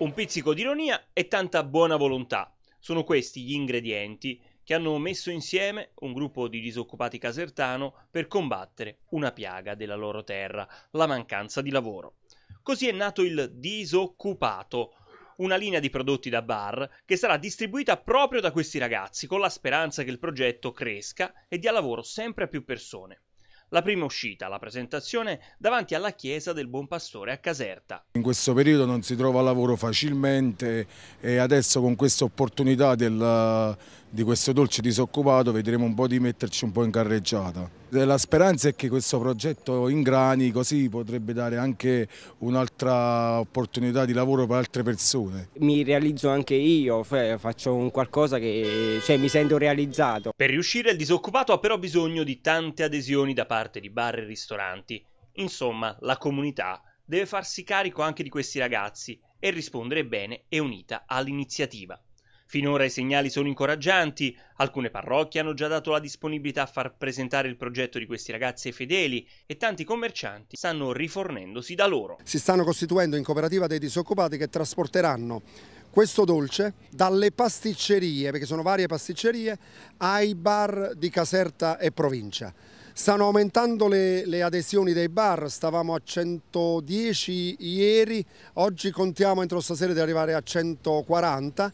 Un pizzico di ironia e tanta buona volontà. Sono questi gli ingredienti che hanno messo insieme un gruppo di disoccupati casertano per combattere una piaga della loro terra, la mancanza di lavoro. Così è nato il Disoccupato, una linea di prodotti da bar che sarà distribuita proprio da questi ragazzi con la speranza che il progetto cresca e dia lavoro sempre a più persone la prima uscita, la presentazione davanti alla chiesa del Buon Pastore a Caserta. In questo periodo non si trova lavoro facilmente e adesso con questa opportunità del di questo dolce disoccupato vedremo un po' di metterci un po' in carreggiata. Eh, la speranza è che questo progetto in grani così potrebbe dare anche un'altra opportunità di lavoro per altre persone. Mi realizzo anche io, faccio un qualcosa che cioè, mi sento realizzato. Per riuscire il disoccupato ha però bisogno di tante adesioni da parte di bar e ristoranti. Insomma, la comunità deve farsi carico anche di questi ragazzi e rispondere bene e unita all'iniziativa. Finora i segnali sono incoraggianti, alcune parrocchie hanno già dato la disponibilità a far presentare il progetto di questi ragazzi fedeli e tanti commercianti stanno rifornendosi da loro. Si stanno costituendo in cooperativa dei disoccupati che trasporteranno questo dolce dalle pasticcerie, perché sono varie pasticcerie, ai bar di Caserta e provincia. Stanno aumentando le, le, adesioni dei bar, stavamo a 110 ieri, oggi contiamo entro stasera di arrivare a 140.